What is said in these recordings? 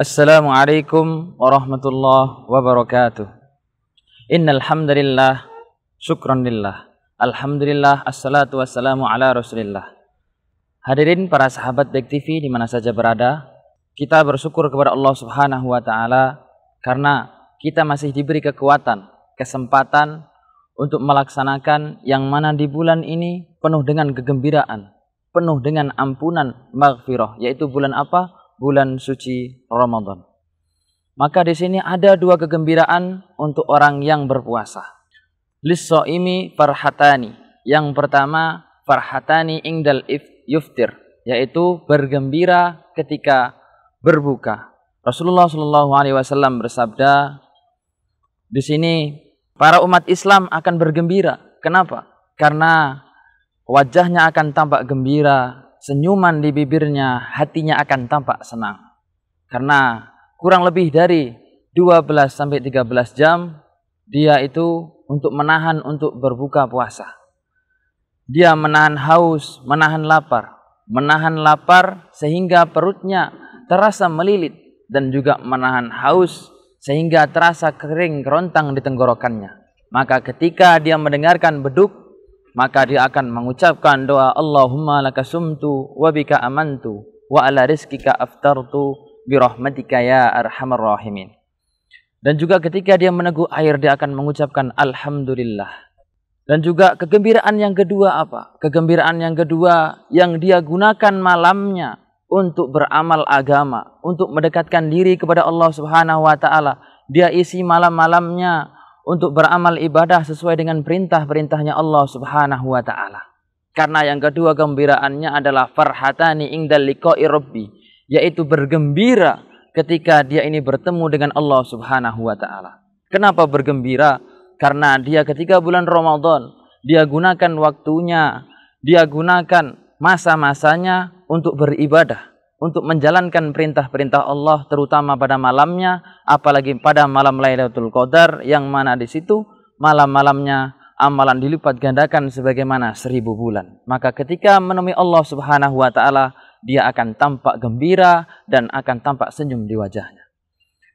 Assalamualaikum warahmatullahi wabarakatuh. Innal hamdalillah syukran lillah. Alhamdulillah assalatu wassalamu ala Rasulillah. Hadirin para sahabat Baik TV di mana saja berada, kita bersyukur kepada Allah Subhanahu wa taala karena kita masih diberi kekuatan, kesempatan untuk melaksanakan yang mana di bulan ini penuh dengan kegembiraan, penuh dengan ampunan maghfirah, yaitu bulan apa? bulan suci Ramadan. Maka di sini ada dua kegembiraan untuk orang yang berpuasa. Lissoimi farhatani. Yang pertama, farhatani ingdal if yuftir, yaitu bergembira ketika berbuka. Rasulullah Shallallahu Alaihi Wasallam bersabda, di sini para umat Islam akan bergembira. Kenapa? Karena wajahnya akan tampak gembira senyuman di bibirnya, hatinya akan tampak senang. Karena kurang lebih dari 12 sampai 13 jam dia itu untuk menahan untuk berbuka puasa. Dia menahan haus, menahan lapar, menahan lapar sehingga perutnya terasa melilit dan juga menahan haus sehingga terasa kering kerontang di tenggorokannya. Maka ketika dia mendengarkan beduk maka dia akan mengucapkan doa Allahumma lakasumtu wa bika amantu wa ala rizkika aftartu bi rahmatika ya arhamar rahimin. Dan juga ketika dia meneguk air dia akan mengucapkan alhamdulillah. Dan juga kegembiraan yang kedua apa? Kegembiraan yang kedua yang dia gunakan malamnya untuk beramal agama, untuk mendekatkan diri kepada Allah Subhanahu wa taala. Dia isi malam-malamnya untuk beramal ibadah sesuai dengan perintah-perintahnya Allah Subhanahu wa taala. Karena yang kedua gembiraannya adalah farhatani indal liqa'i rabbi, yaitu bergembira ketika dia ini bertemu dengan Allah Subhanahu wa taala. Kenapa bergembira? Karena dia ketika bulan Ramadan, dia gunakan waktunya, dia gunakan masa-masanya untuk beribadah untuk menjalankan perintah-perintah Allah terutama pada malamnya apalagi pada malam Lailatul Qadar yang mana di situ malam-malamnya amalan dilipat gandakan sebagaimana seribu bulan. Maka ketika menemui Allah Subhanahu wa taala dia akan tampak gembira dan akan tampak senyum di wajahnya.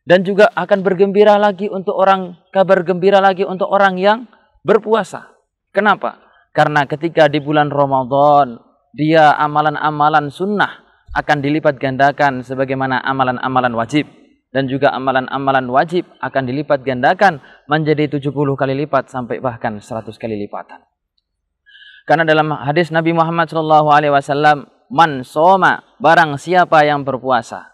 Dan juga akan bergembira lagi untuk orang kabar gembira lagi untuk orang yang berpuasa. Kenapa? Karena ketika di bulan Ramadan dia amalan-amalan sunnah akan dilipat gandakan sebagaimana amalan-amalan wajib dan juga amalan-amalan wajib akan dilipat gandakan menjadi 70 kali lipat sampai bahkan 100 kali lipatan. Karena dalam hadis Nabi Muhammad Shallallahu alaihi wasallam, "Man soma, barang siapa yang berpuasa,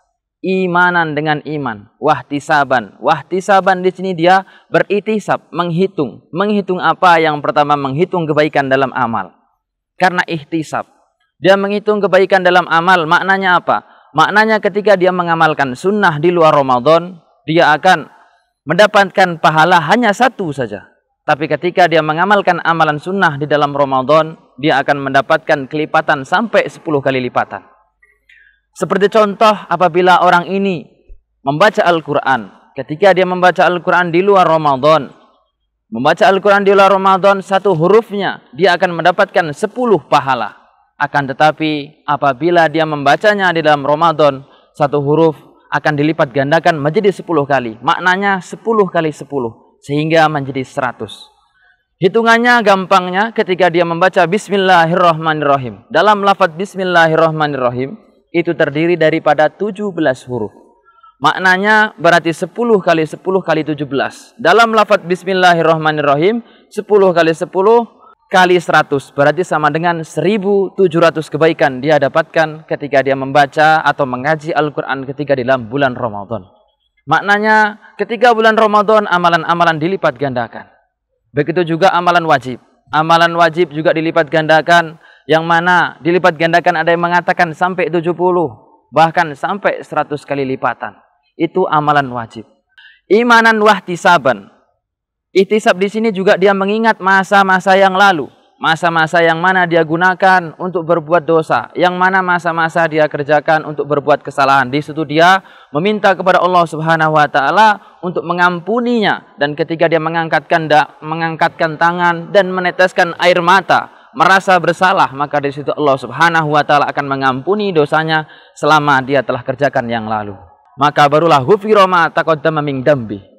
imanan dengan iman, wahtisaban." Wahtisaban di sini dia beritisab, menghitung. Menghitung apa? Yang pertama menghitung kebaikan dalam amal. Karena ihtisab, dia menghitung kebaikan dalam amal, maknanya apa? Maknanya ketika dia mengamalkan sunnah di luar Ramadan, dia akan mendapatkan pahala hanya satu saja. Tapi ketika dia mengamalkan amalan sunnah di dalam Ramadan, dia akan mendapatkan kelipatan sampai 10 kali lipatan. Seperti contoh apabila orang ini membaca Al-Quran. Ketika dia membaca Al-Quran di luar Ramadan, membaca Al-Quran di luar Ramadan satu hurufnya, dia akan mendapatkan 10 pahala. Akan tetapi apabila dia membacanya di dalam Ramadan, satu huruf akan dilipat gandakan menjadi sepuluh kali. Maknanya sepuluh kali sepuluh sehingga menjadi seratus Hitungannya gampangnya ketika dia membaca Bismillahirrahmanirrahim. Dalam lafadz Bismillahirrahmanirrahim itu terdiri daripada tujuh belas huruf. Maknanya berarti sepuluh kali sepuluh kali tujuh belas Dalam lafadz Bismillahirrahmanirrahim sepuluh kali sepuluh kali 100 berarti sama dengan 1700 kebaikan dia dapatkan ketika dia membaca atau mengaji Al-Quran ketika di dalam bulan Ramadan. Maknanya ketika bulan Ramadan amalan-amalan dilipat gandakan. Begitu juga amalan wajib. Amalan wajib juga dilipat gandakan yang mana dilipat gandakan ada yang mengatakan sampai 70 bahkan sampai 100 kali lipatan. Itu amalan wajib. Imanan wahtisaban Ihtisab di sini juga dia mengingat masa-masa yang lalu. Masa-masa yang mana dia gunakan untuk berbuat dosa. Yang mana masa-masa dia kerjakan untuk berbuat kesalahan. Di situ dia meminta kepada Allah subhanahu wa ta'ala untuk mengampuninya. Dan ketika dia mengangkatkan, mengangkatkan tangan dan meneteskan air mata merasa bersalah maka di situ Allah Subhanahu wa taala akan mengampuni dosanya selama dia telah kerjakan yang lalu maka barulah hufiroma ma taqaddama min dembi.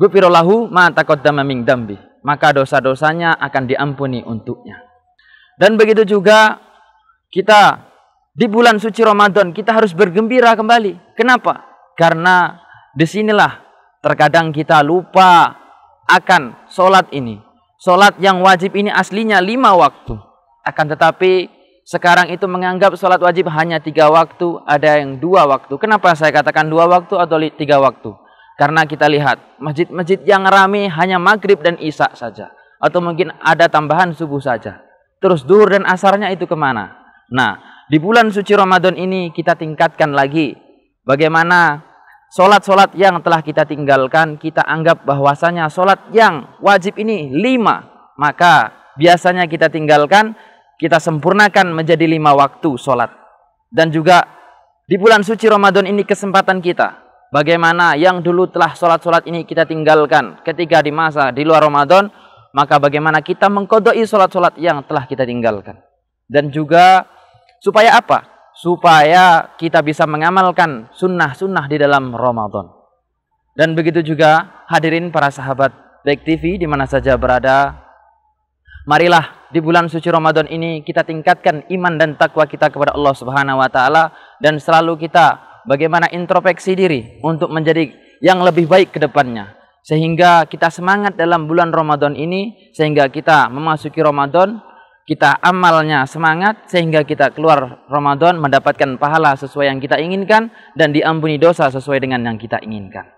Gufirullahu ma taqaddama min dambi. Maka dosa-dosanya akan diampuni untuknya. Dan begitu juga kita di bulan suci Ramadan kita harus bergembira kembali. Kenapa? Karena disinilah terkadang kita lupa akan sholat ini. Sholat yang wajib ini aslinya lima waktu. Akan tetapi sekarang itu menganggap sholat wajib hanya tiga waktu, ada yang dua waktu. Kenapa saya katakan dua waktu atau tiga waktu? Karena kita lihat masjid-masjid yang ramai hanya maghrib dan isya saja. Atau mungkin ada tambahan subuh saja. Terus duhur dan asarnya itu kemana? Nah, di bulan suci Ramadan ini kita tingkatkan lagi. Bagaimana solat-solat yang telah kita tinggalkan kita anggap bahwasanya solat yang wajib ini lima. Maka biasanya kita tinggalkan kita sempurnakan menjadi lima waktu solat Dan juga di bulan suci Ramadan ini kesempatan kita Bagaimana yang dulu telah sholat-sholat ini kita tinggalkan ketika di masa di luar Ramadan, maka bagaimana kita mengkodoi sholat-sholat yang telah kita tinggalkan. Dan juga supaya apa? Supaya kita bisa mengamalkan sunnah-sunnah di dalam Ramadan. Dan begitu juga hadirin para sahabat Baik TV di mana saja berada. Marilah di bulan suci Ramadan ini kita tingkatkan iman dan takwa kita kepada Allah Subhanahu wa taala dan selalu kita bagaimana introspeksi diri untuk menjadi yang lebih baik ke depannya. Sehingga kita semangat dalam bulan Ramadan ini, sehingga kita memasuki Ramadan, kita amalnya semangat, sehingga kita keluar Ramadan mendapatkan pahala sesuai yang kita inginkan, dan diampuni dosa sesuai dengan yang kita inginkan.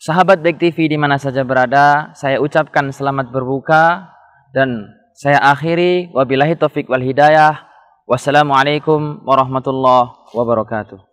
Sahabat Bek TV di mana saja berada, saya ucapkan selamat berbuka, dan saya akhiri, wabillahi taufik wal hidayah, wassalamualaikum warahmatullahi wabarakatuh.